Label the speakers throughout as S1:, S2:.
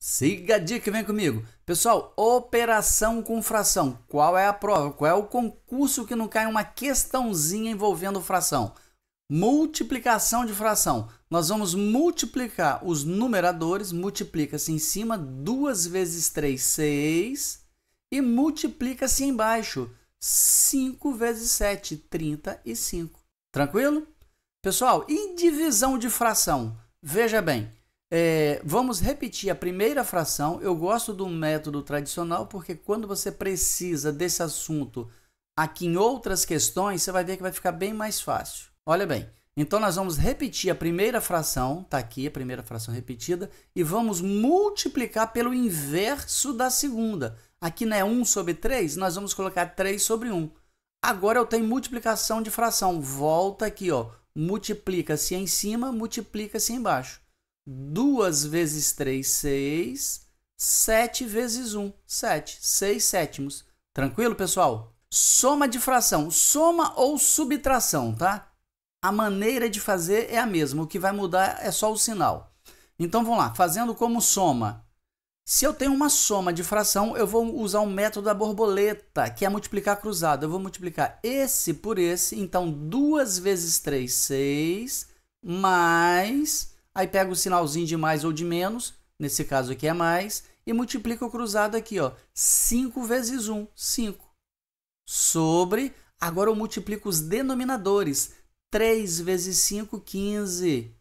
S1: Siga a dica que vem comigo. Pessoal, operação com fração. Qual é a prova? Qual é o concurso que não cai uma questãozinha envolvendo fração? Multiplicação de fração. Nós vamos multiplicar os numeradores, multiplica-se em cima, 2 vezes 3, 6, e multiplica-se embaixo, 5 vezes 7, 35. Tranquilo? Pessoal, e divisão de fração? Veja bem, é, vamos repetir a primeira fração. Eu gosto do método tradicional porque quando você precisa desse assunto aqui em outras questões, você vai ver que vai ficar bem mais fácil. Olha bem. Então, nós vamos repetir a primeira fração, está aqui a primeira fração repetida, e vamos multiplicar pelo inverso da segunda. Aqui não é 1 sobre 3, nós vamos colocar 3 sobre 1. Agora eu tenho multiplicação de fração. Volta aqui, ó. multiplica-se em cima, multiplica-se embaixo. 2 vezes 3, 6. 7 vezes 1, 7. 6 sétimos. Tranquilo, pessoal? Soma de fração. Soma ou subtração, tá? A maneira de fazer é a mesma. O que vai mudar é só o sinal. Então, vamos lá. Fazendo como soma. Se eu tenho uma soma de fração, eu vou usar o um método da borboleta, que é multiplicar cruzado. Eu vou multiplicar esse por esse. Então, 2 vezes 3, 6, mais Aí pega o sinalzinho de mais ou de menos, nesse caso aqui é mais, e multiplica o cruzado aqui, 5 vezes 1, 5. Sobre, agora eu multiplico os denominadores, 3 vezes 5, 15.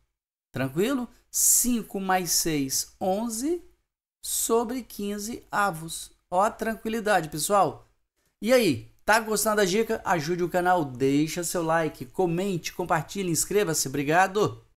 S1: Tranquilo? 5 mais 6, 11, sobre 15 avos. Ó, tranquilidade, pessoal. E aí, tá gostando da dica? Ajude o canal, deixa seu like, comente, compartilhe, inscreva-se. Obrigado!